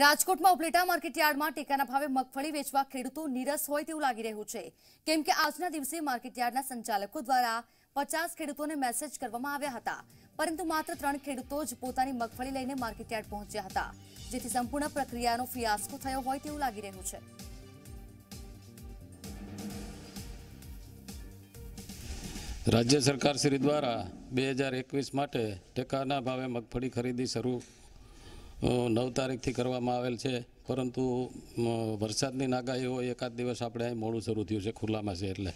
રાજકોટમાં ઉપલેટા માર્કેટયાર્ડમાં ટેકાના ભાવે મગફળી વેચવા ખેડૂતો નીરસ હોય તેવું લાગી રહ્યું છે કેમ કે આજના દિવસે માર્કેટયાર્ડના સંચાલકો દ્વારા પચાસ ખેડૂતોને મેસેજ કરવામાં આવ્યા હતા પરંતુ માત્ર ત્રણ ખેડૂતો જ પોતાની મગફળી લઈને માર્કેટયાર્ડ પહોંચ્યા હતા જેથી સંપૂર્ણ પ્રક્રિયાનો ફિયાસ્કો થયો હોય તેવું લાગી રહ્યું છે રાજ્ય સરકાર શ્રી દ્વારા બે હજાર એકવીસ માટે ટેકાના ભાવે મગફળી ખરીદી શરૂ નવ તારીખથી કરવામાં આવેલ છે પરંતુ વરસાદની નાગાહી હોય એકાદ દિવસ આપણે અહીં મોડું શરૂ થયું છે ખુલ્લામાં છે એટલે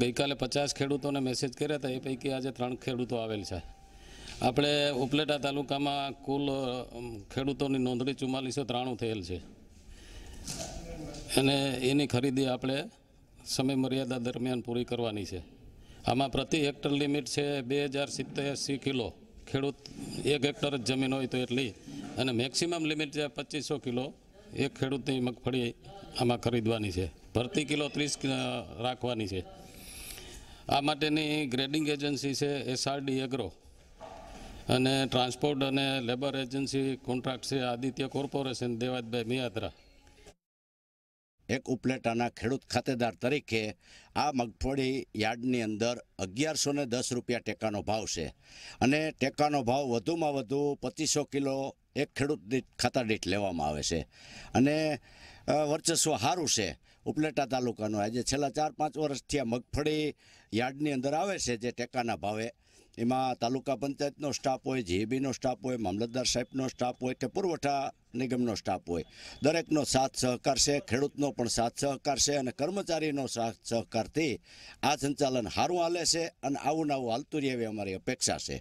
ગઈકાલે પચાસ ખેડૂતોને મેસેજ કર્યા હતા એ પૈકી આજે ત્રણ ખેડૂતો આવેલ છે આપણે ઉપલેટા તાલુકામાં કુલ ખેડૂતોની નોંધણી ચુમ્માલીસો ત્રાણું થયેલ છે અને એની ખરીદી આપણે સમય મર્યાદા દરમિયાન પૂરી કરવાની છે આમાં પ્રતિ હેક્ટર લિમિટ છે બે હજાર સિત્તેર કિલો ખેડૂત એક હેક્ટર જ જમીન હોય તો એટલી અને મેક્સિમમ લિમિટ છે પચીસો કિલો એક ખેડૂતની મગફળી આમાં ખરીદવાની છે ભરતી કિલો ત્રીસ રાખવાની છે આ માટેની ગ્રેડિંગ એજન્સી છે એસઆરડી એગ્રો અને ટ્રાન્સપોર્ટ અને લેબર એજન્સી કોન્ટ્રાક્ટ છે આદિત્ય કોર્પોરેશન દેવાદભાઈ મિયાત્રા એક ઉપલેટાના ખેડૂત ખાતેદાર તરીકે આ મગફળી યાર્ડની અંદર અગિયારસો ને દસ રૂપિયા ટેકાનો ભાવ છે અને ટેકાનો ભાવ વધુમાં વધુ પચીસો કિલો એક ખેડૂત દીઠ ખાતા દીઠ લેવામાં આવે છે અને વર્ચસ્વ સારું છે ઉપલેટા તાલુકાનું આજે છેલ્લા ચાર પાંચ વર્ષથી આ મગફળી યાર્ડની અંદર આવે છે જે ટેકાના ભાવે એમાં તાલુકા પંચાયતનો સ્ટાફ હોય જીએબીનો સ્ટાફ હોય મામલતદાર સાહેબનો સ્ટાફ હોય કે પુરવઠા નિગમનો સ્ટાફ હોય દરેકનો સાથ સહકાર છે ખેડૂતનો પણ સાથ સહકાર છે અને કર્મચારીનો સાથ સહકારથી આ સંચાલન સારું હાલે છે અને આવું નવું હાલતું રહે એવી અમારી અપેક્ષા છે